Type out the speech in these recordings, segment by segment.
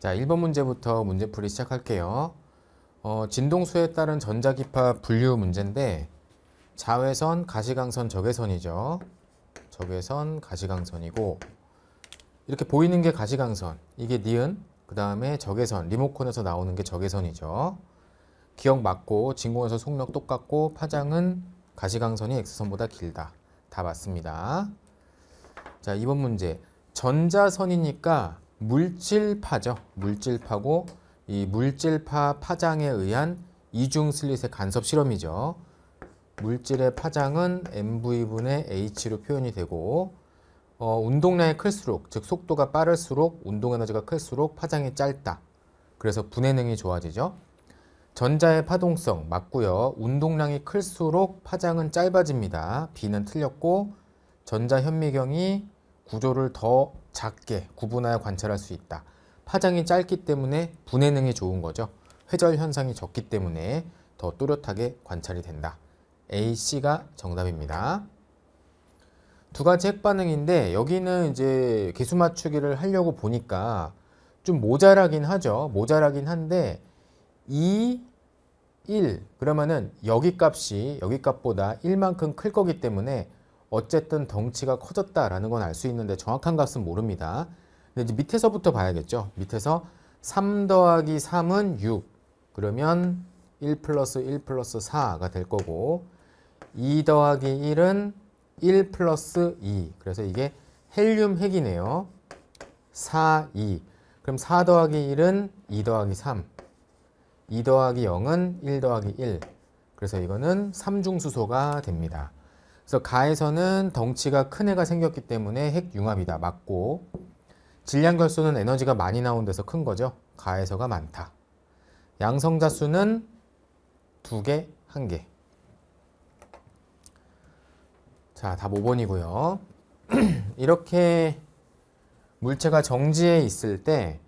자, 1번 문제부터 문제풀이 시작할게요. 어, 진동수에 따른 전자기파 분류 문제인데 자외선, 가시광선, 적외선이죠. 적외선, 가시광선이고 이렇게 보이는 게 가시광선, 이게 니은, 그 다음에 적외선, 리모컨에서 나오는 게 적외선이죠. 기억 맞고 진공에서 속력 똑같고 파장은 가시광선이 X선보다 길다. 다 맞습니다. 자, 2번 문제. 전자선이니까 물질파죠. 물질파고 이 물질파 파장에 의한 이중 슬릿의 간섭 실험이죠. 물질의 파장은 mv분의 h로 표현이 되고 어, 운동량이 클수록 즉 속도가 빠를수록 운동 에너지가 클수록 파장이 짧다. 그래서 분해능이 좋아지죠. 전자의 파동성 맞고요. 운동량이 클수록 파장은 짧아집니다. B는 틀렸고 전자 현미경이 구조를 더 작게 구분하여 관찰할 수 있다. 파장이 짧기 때문에 분해능이 좋은 거죠. 회절 현상이 적기 때문에 더 또렷하게 관찰이 된다. AC가 정답입니다. 두 가지 핵반응인데 여기는 이제 개수 맞추기를 하려고 보니까 좀 모자라긴 하죠. 모자라긴 한데 2, 1 그러면은 여기 값이 여기 값보다 1만큼 클 거기 때문에 어쨌든 덩치가 커졌다라는 건 알 수 있는데 정확한 값은 모릅니다. 근데 이제 밑에서부터 봐야겠죠. 밑에서 3 더하기 3은 6. 그러면 1 플러스 1 플러스 4가 될 거고 2 더하기 1은 1 플러스 2. 그래서 이게 헬륨 핵이네요. 4, 2. 그럼 4 더하기 1은 2 더하기 3. 2 더하기 0은 1 더하기 1. 그래서 이거는 삼중수소가 됩니다. 그래서 가에서는 덩치가 큰 애가 생겼기 때문에 핵융합이다. 맞고 질량 결수는 에너지가 많이 나온 데서 큰 거죠. 가에서가 많다. 양성자 수는 두 개, 한 개. 자, 답 5번이고요. 이렇게 물체가 정지에 있을 때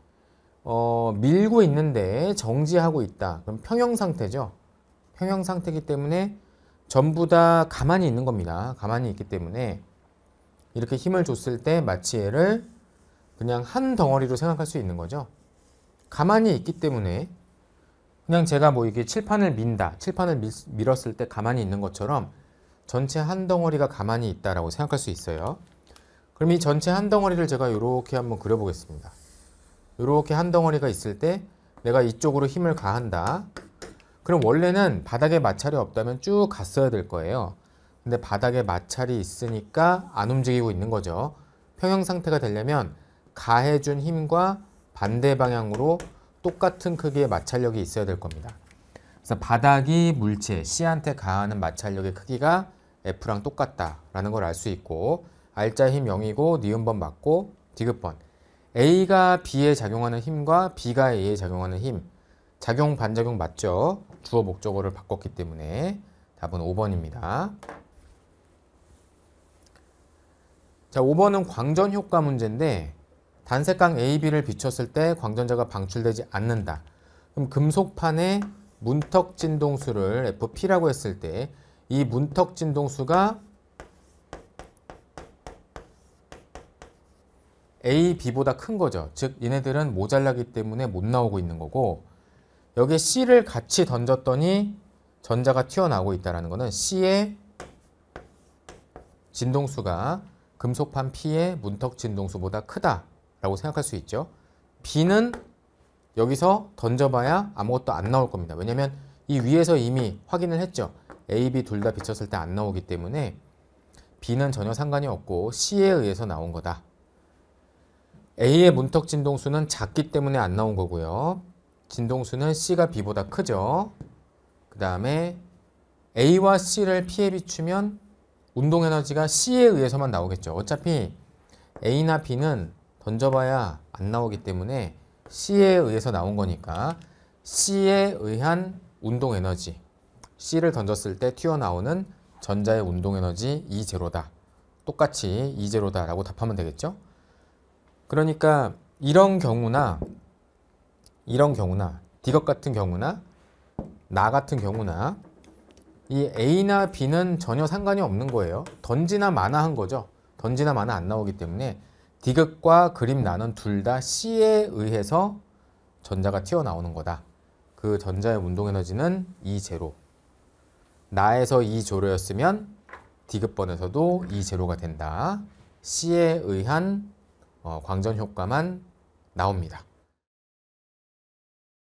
어, 밀고 있는데 정지하고 있다. 그럼 평형 상태죠. 평형 상태이기 때문에 전부 다 가만히 있는 겁니다. 가만히 있기 때문에 이렇게 힘을 줬을 때 마치 얘를 그냥 한 덩어리로 생각할 수 있는 거죠. 가만히 있기 때문에 그냥 제가 뭐 이게 칠판을 민다, 칠판을 밀, 밀었을 때 가만히 있는 것처럼 전체 한 덩어리가 가만히 있다라고 생각할 수 있어요. 그럼 이 전체 한 덩어리를 제가 이렇게 한번 그려보겠습니다. 이렇게 한 덩어리가 있을 때 내가 이쪽으로 힘을 가한다. 그럼 원래는 바닥에 마찰이 없다면 쭉 갔어야 될 거예요. 근데 바닥에 마찰이 있으니까 안 움직이고 있는 거죠. 평형 상태가 되려면 가해준 힘과 반대 방향으로 똑같은 크기의 마찰력이 있어야 될 겁니다. 그래서 바닥이 물체 C한테 가하는 마찰력의 크기가 F랑 똑같다라는 걸 알 수 있고 R자 힘 0이고 니은번 맞고 디귿번 A가 B에 작용하는 힘과 B가 A에 작용하는 힘 작용 반작용 맞죠? 주어 목적어를 바꿨기 때문에 답은 5번입니다. 자, 5번은 광전 효과 문제인데 단색광 AB를 비췄을 때 광전자가 방출되지 않는다. 그럼 금속판에 문턱 진동수를 FP라고 했을 때 이 문턱 진동수가 A, B보다 큰 거죠. 즉 얘네들은 모자라기 때문에 못 나오고 있는 거고 여기 에 C를 같이 던졌더니 전자가 튀어나오고 있다는 것은 C의 진동수가 금속판 P의 문턱 진동수보다 크다라고 생각할 수 있죠. B는 여기서 던져봐야 아무것도 안 나올 겁니다. 왜냐하면 이 위에서 이미 확인을 했죠. A, B 둘 다 비쳤을 때 안 나오기 때문에 B는 전혀 상관이 없고 C에 의해서 나온 거다. A의 문턱 진동수는 작기 때문에 안 나온 거고요. 진동수는 C가 B보다 크죠. 그 다음에 A와 C를 P에 비추면 운동에너지가 C에 의해서만 나오겠죠. 어차피 A나 B는 던져봐야 안 나오기 때문에 C에 의해서 나온 거니까 C에 의한 운동에너지 C를 던졌을 때 튀어나오는 전자의 운동에너지 E0다. 똑같이 E0다라고 답하면 되겠죠. 그러니까 이런 경우나 이런 경우나 디귿 같은 경우나 나 같은 경우나 이 A나 B는 전혀 상관이 없는 거예요. 던지나 마나 한 거죠. 던지나 마나 안 나오기 때문에 디귿과 그림 나는 둘 다 C에 의해서 전자가 튀어나오는 거다. 그 전자의 운동에너지는 e 제로 나에서 E0였으면 디귿번에서도 e 제로가 된다. C에 의한 어, 광전 효과만 나옵니다.